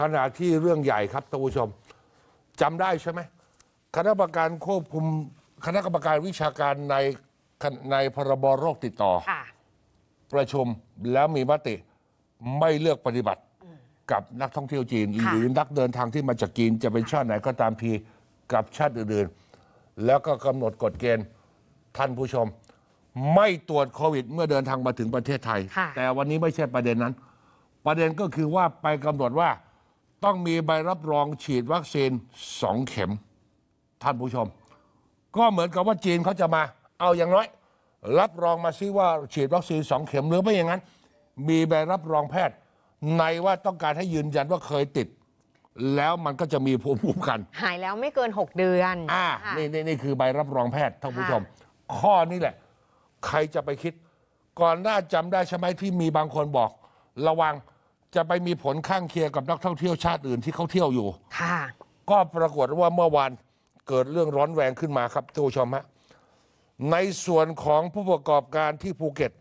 ขณะที่เรื่องใหญ่ครับท่านผู้ชมจำได้ใช่ไหมคณะกรรมการควบคุมคณะกรรมการวิชาการในในพรบโรคติดต่อ ประชุมแล้วมีมติไม่เลือกปฏิบัติกับนักท่องเที่ยวจีนหรือนักเดินทางที่มาจากจีนจะเป็นชาติไหนก็ตามที กับชาติอื่น ๆ แล้วก็กำหนดกฎเกณฑ์ท่านผู้ชม ไม่ตรวจโควิด เมื่อเดินทางมาถึงประเทศไทย แต่วันนี้ไม่ใช่ประเด็นนั้น ประเด็นก็คือว่าไปกำหนดว่าต้องมีใบรับรองฉีดวัคซีนสองเข็ม ท่านผู้ชม ก็เหมือนกับว่าจีนเขาจะมา เอาอย่างน้อย รับรองมาซิว่าฉีดวัคซีนสองเข็มหรือไม่อย่างนั้น มีใบรับรองแพทย์ ในว่าต้องการให้ยืนยันว่าเคยติด แล้วมันก็จะมีภูมิคุ้มกัน หายแล้วไม่เกิน6เดือนอ่าคนี่นี่นี่ คือใบรับรองแพทย์ ท่านผู้ชม ข้อนี้แหละ ใครจะไปคิด ก่อนหน้าจำได้ใช่ไหมที่มีบางคนบอกระวังจะไปมีผลข้างเคียงกับนักท่องเที่ยวชาติอื่นที่เขาเที่ยวอยู่ค่ะก็ปรากฏว่าเมื่อวานเกิดเรื่องร้อนแรงขึ้นมาครับท่านผู้ชมฮะ ในส่วนของผู้ประกอบการที่ภูเก็ต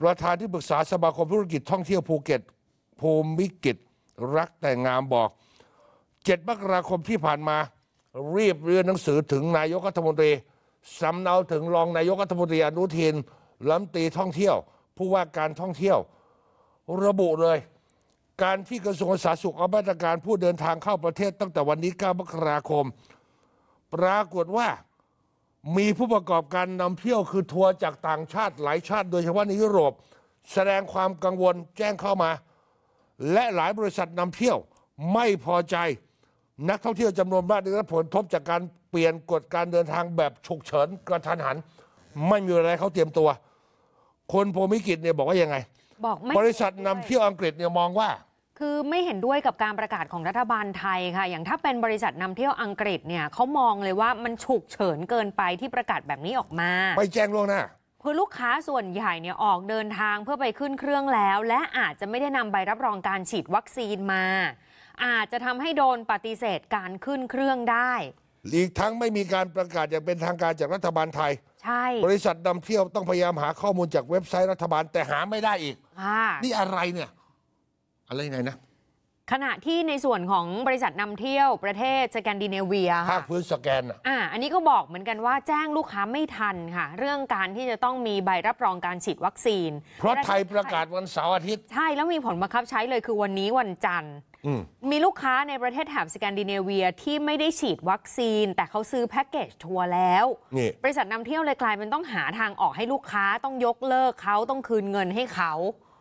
ประธานที่ปรึกษาสมาคมธุรกิจท่องเที่ยวภูเก็ต ภูมิกิจรักแต่งามบอก7มกราคมที่ผ่านมา รีบเรียนหนังสือถึงนายกรัฐมนตรีสำเนาถึงรองนายกรัฐมนตรีอนุทินลำตีท่องเที่ยวผู้ว่าการท่องเที่ยว ระบุเลยการที่กระทรวงสาธารณสุขเอามาตรการผู้เดินทางเข้าประเทศ ตั้งแต่วันนี้9มกราคม ปรากฏว่ามีผู้ประกอบการนำเที่ยวคือทัวร์จากต่างชาติหลายชาติ โดยเฉพาะในยุโรป แสดงความกังวลแจ้งเข้ามา และหลายบริษัทนำเที่ยวไม่พอใจ นักท่องเที่ยวจำนวนมากได้รับผลทบจากการเปลี่ยนกฎการเดินทางแบบฉุกเฉินกระทันหัน ไม่มีอะไรเขาเตรียมตัว คนโพมิกิจเนี่ยบอกว่ายังไงบบริษัทนำเที่ยวอังกฤษเนี่ยมองว่าคือไม่เห็นด้วยกับการประกาศของรัฐบาลไทยค่ะ อย่างถ้าเป็นบริษัทนำเที่ยวอังกฤษเนี่ยเขามองเลยว่ามันฉุกเฉินเกินไปที่ประกาศแบบนี้ออกมา ไปแจ้งล่วงหน้าคือลูกค้าส่วนใหญ่เนี่ยออกเดินทางเพื่อไปขึ้นเครื่องแล้ว และอาจจะไม่ได้นำใบรับรองการฉีดวัคซีนมา อาจจะทำให้โดนปฏิเสธการขึ้นเครื่องได้อีกทั้งไม่มีการประกาศอย่างเป็นทางการจากรัฐบาลไทยใช่บริษัทนำเที่ยวต้องพยายามหาข้อมูลจากเว็บไซต์รัฐบาลแต่หาไม่ได้อีกนี่อะไรเนี่ยอะไรไงนะ ขณะที่ในส่วนของบริษัทนำเที่ยวประเทศสแกนดิเนเวียภาค่ะพื้นสแกนอ่ะอันนี้ก็บอกเหมือนกันว่าแจ้งลูกค้าไม่ทันค่ะ เรื่องการที่จะต้องมีใบรับรองการฉีดวัคซีน เพราะไทยประกาศวันเสาร์อาทิตย์ ใช่ แล้วมีผลบังคับใช้เลยคือวันนี้วันจันทร์มีลูกค้าในประเทศแถบสแกนดิเนเวีย ที่ไม่ได้ฉีดวัคซีน แต่เขาซื้อแพ็กเกจทัวร์แล้วบริษัทนำเที่ยวเลยกลายเป็นต้องหาทางออกให้ลูกค้าต้องยกเลิกเขาต้องคืนเงินให้เขา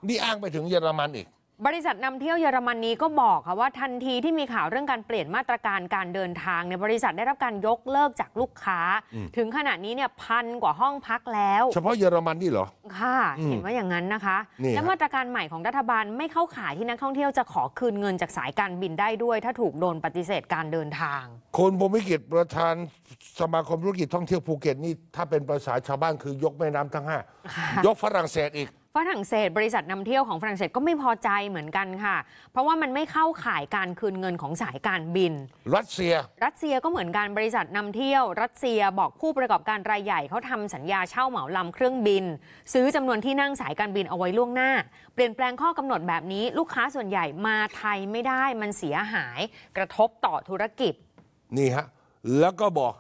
นี่อ้างไปถึงเยอรมันอีกบริษัทนำเที่ยวเยอรมนนีก็บอกค่ะว่าทันทีที่มีข่าวเรื่องการเปลี่ยนมาตรการการเดินทางในบริษัทได้รับการยกเลิกจากลูกค้า ถึงขณะนี้เนี่ยพันกว่าห้องพักแล้ว เฉพาะเยอรมนนีเหรอค่ะเห็นว่าอย่างนั้นนะคะ และมาตรการใหม่ของรัฐบาลไม่เข้าข่ายที่นักท่องเที่ยวจะขอคืนเงินจากสายการบินได้ด้วย ถ้าถูกโดนปฏิเสธการเดินทางคุณพมิกิจประธานสมาคมธุรกิจท่องเที่ยวภูเก็ตนี่ถ้าเป็นภาษาชาวบ้านคือยกแม่น้ำทั้งห้ายกฝรั่งเศสอีกฝรั่งเศสบริษัทนำเที่ยวของฝรั่งเศสก็ไม่พอใจเหมือนกันค่ะ เพราะว่ามันไม่เข้าข่ายการคืนเงินของสายการบิน รัสเซีย รัสเซียก็เหมือนกันบริษัทนำเที่ยว รัสเซียบอกผู้ประกอบการรายใหญ่ เขาทำสัญญาเช่าเหมาลำเครื่องบิน ซื้อจำนวนที่นั่งสายการบินเอาไว้ล่วงหน้า เปลี่ยนแปลงข้อกำหนดแบบนี้ ลูกค้าส่วนใหญ่มาไทยไม่ได้มันเสียหาย กระทบต่อธุรกิจนี่ฮะแล้วก็บอก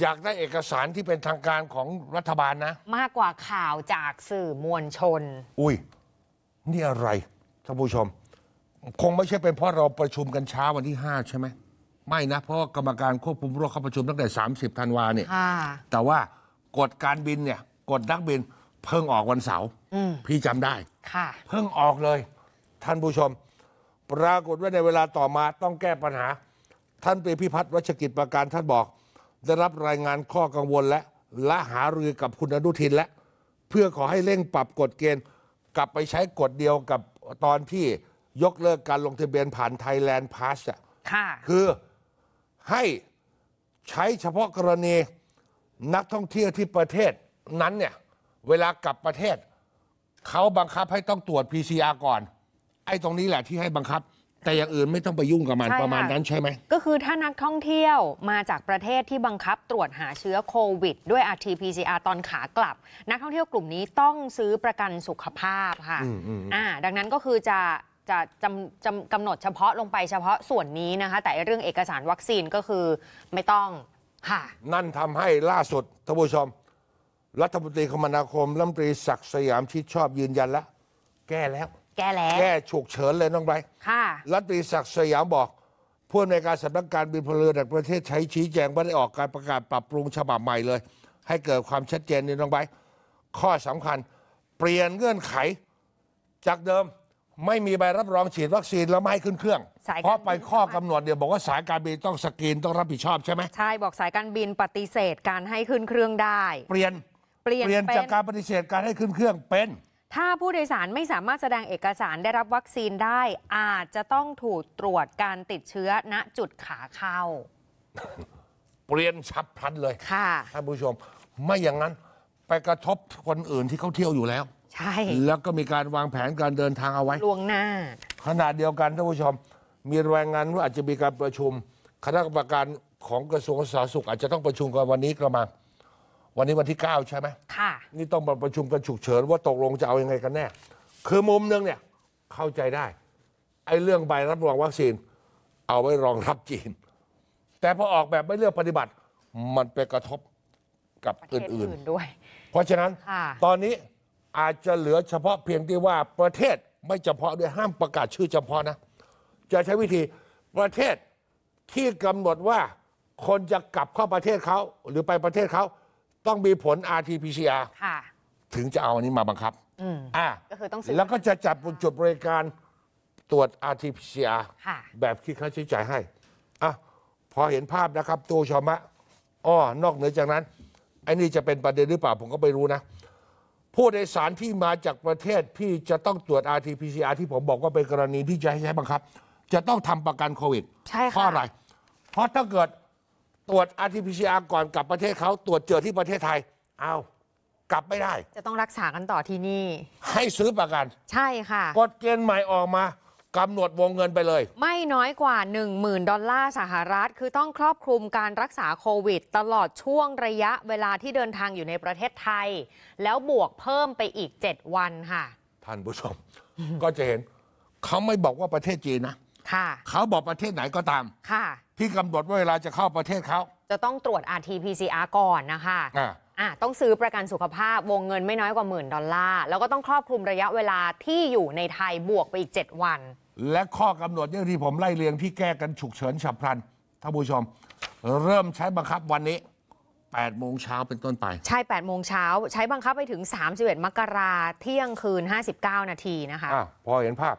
อยากได้เอกสารที่เป็นทางการของรัฐบาลนะ มากกว่าข่าวจากสื่อมวลชน อุ้ย นี่อะไร ท่านผู้ชม คงไม่ใช่เป็นเพราะเราประชุมกันเช้าวันที่ห้าใช่ไหม ไม่นะ เพราะกรรมการควบคุมโรคเข้าประชุมตั้งแต่ 30ธันวาเนี่ยแต่ว่ากฎการบินเนี่ยกฎนักบิน เพิ่งออกวันเสาร์พี่จำได้ ค่ะ เพิ่งออกเลย ท่านผู้ชม ปรากฏว่าในเวลาต่อมาต้องแก้ปัญหา ท่านปรีพิพัฒน์วัชกิจประการท่านบอกได้รับรายงานข้อกังวลและและหารือกับคุณอนุทินและ เพื่อขอให้เร่งปรับกฎเกณฑ์ กลับไปใช้กฎเดียวกับตอนที่ยกเลิกการลงทะเบียนผ่านไทยแลนด์พาสอ่ะค่ะคือให้ใช้เฉพาะกรณีนักท่องเที่ยวที่ประเทศนั้นเนี่ยเวลากลับประเทศ เขาบังคับให้ต้องตรวจ PCR ก่อน ไอ้ตรงนี้แหละที่ให้บังคับแต่อย่างอื่นไม่ต้องไปยุ่งกับมันประมาณนั้นใช่ไหม ก็คือถ้านักท่องเที่ยวมาจากประเทศที่บังคับตรวจหาเชื้อโควิดด้วย RT-PCR ตอนขากลับ นักท่องเที่ยวกลุ่มนี้ต้องซื้อประกันสุขภาพค่ะออ่าดังนั้นก็คือจะจะจำจำกำหนดเฉพาะลงไปเฉพาะส่วนนี้นะคะแต่เรื่องเอกสารวัคซีนก็คือไม่ต้องค่ะนั่นทำให้ล่าสุดท่านผู้ชม รัฐมนตรีคมนาคมรัฐมนตรีศักดิ์สยามชิดชอบยืนยันแล้วแก้แล้วแก้แล้วแก้ฉุกเฉินเลยน้องไบค่ะ รัฐตรีศักดิ์สยามบอกผู้อำนวยการสำนักการบินพลเรือนแห่งประเทศใช้ชี้แจง ว่าได้ออกการประกาศปรับปรุงฉบับใหม่เลย ให้เกิดความชัดเจนี่น้องไบ์ข้อสำคัญเปลี่ยนเงื่อนไขจากเดิมไม่มีใบรับรองฉีดวัคซีนแล้วไม่ให้ขึ้นเครื่อง เพราะไปข้อกำหนดเดียวบอกว่าสายการบินต้องสกรีนต้องรับผิดชอบใช่ไหมใช่บอกสายการบินปฏิเสธการให้ขึ้นเครื่องได้เปลี่ยนเปลี่ยนจากนการปฏิเสธการให้ขึ้นเครื่องเป็นถ้าผู้โดยสารไม่สามารถแสดงเอกสารได้รับวัคซีนได้ อาจจะต้องถูกตรวจการติดเชื้อณจุดขาเข้า เปลี่ยนชับพลันเลย ค่ะท่านผู้ชมไม่อย่างนั้นไปกระทบคนอื่นที่เขาเที่ยวอยู่แล้ว ใช่ แล้วก็มีการวางแผนการเดินทางเอาไว้ลวงหน้า ขนาดเดียวกันท่านผู้ชม มีรายงานว่าอาจจะมีการประชุม คณะกรรมการของกระทรวงสาธารณสุข อาจจะต้องประชุมกันวันนี้กระมังวันนี้ วันที่ 9 ใช่ไหม ค่ะ นี่ต้องมาประชุมกัน ฉุกเฉิน ว่าตกลงจะเอาอยัางไงกันแน่ คือมุมนึงเนี่ยเข้าใจได้ ไอ้เรื่องใบรับรองวัคซีน เอาไว้รองรับจีน แต่พอออกแบบไม่เลือกปฏิบัติมันไปกระทบกับอื่อื่นๆด้วย เพราะฉะนั้น ตอนนี้อาจจะเหลือเฉพาะเพียงที่ว่าประเทศไม่เฉพาะด้วยห้ามประกาศชื่อเฉพาะนะ จะใช้วิธีประเทศที่กำหนดว่า คนจะกลับเข้าประเทศเขาหรือไปประเทศเขาต้องมีผล RT-PCR ถึงจะเอาอันนี้มาบังคับอ่าก็คือต้องซื้อแล้วก็จะจัดจุดบริการตรวจ RT-PCR แบบคิดค่าใช้จ่ายให้ อ่ะ พอเห็นภาพนะครับ ตัวชอมะอ้อนอกเหนือจากนั้นไอ้นี่จะเป็นประเด็นหรือเปล่าผมก็ไม่รู้นะ ผู้โดยสารที่มาจากประเทศที่จะต้องตรวจ RT-PCR ที่ผมบอกว่าเป็นกรณีที่จะให้ใช้บังคับ จะต้องทำประกันโควิด ใช่ค่ะเพราะอะไร เพราะถ้าเกิดตรวจ RT-PCR ก่อนกลับประเทศเขาตรวจเจอที่ประเทศไทย เอากลับไม่ได้ จะต้องรักษากันต่อที่นี่ ให้ซื้อประกัน ใช่ค่ะกฎเกณฑ์ใหม่ออกมากำหนดวงเงินไปเลย ไม่น้อยกว่า10,000ดอลลาร์สหรัฐคือต้องครอบคลุมการรักษาโควิดตลอดช่วงระยะเวลาที่เดินทางอยู่ในประเทศไทย แล้วบวกเพิ่มไปอีก7วันค่ะ ท่านผู้ชม ก็จะเห็นเขาไม่บอกว่าประเทศจีนนะเขาบอกประเทศไหนก็ตาม ค่ะ ที่กำหนดว่าเวลาจะเข้าประเทศเขาจะต้องตรวจ RT-PCR ก่อนนะคะาต้องซื้อประกันสุขภาพวงเงินไม่น้อยกว่าหมื่นดอลลาร์ แล้วก็ต้องครอบคลุมระยะเวลาที่อยู่ในไทยบวกไปอีก 7 วัน และข้อกำหนดรย่องที่ผมไล่เรียงที่แก้กันฉุกเฉินฉับพลันท่านผู้ชม เริ่มใช้บังคับวันนี้8โมงเช้าเป็นต้นไปใช่8โมงเช้าใช้บังคับไปถึง31มกราเที่ยงคืน 59 นาทีนะคะอะพอเห็นภาพ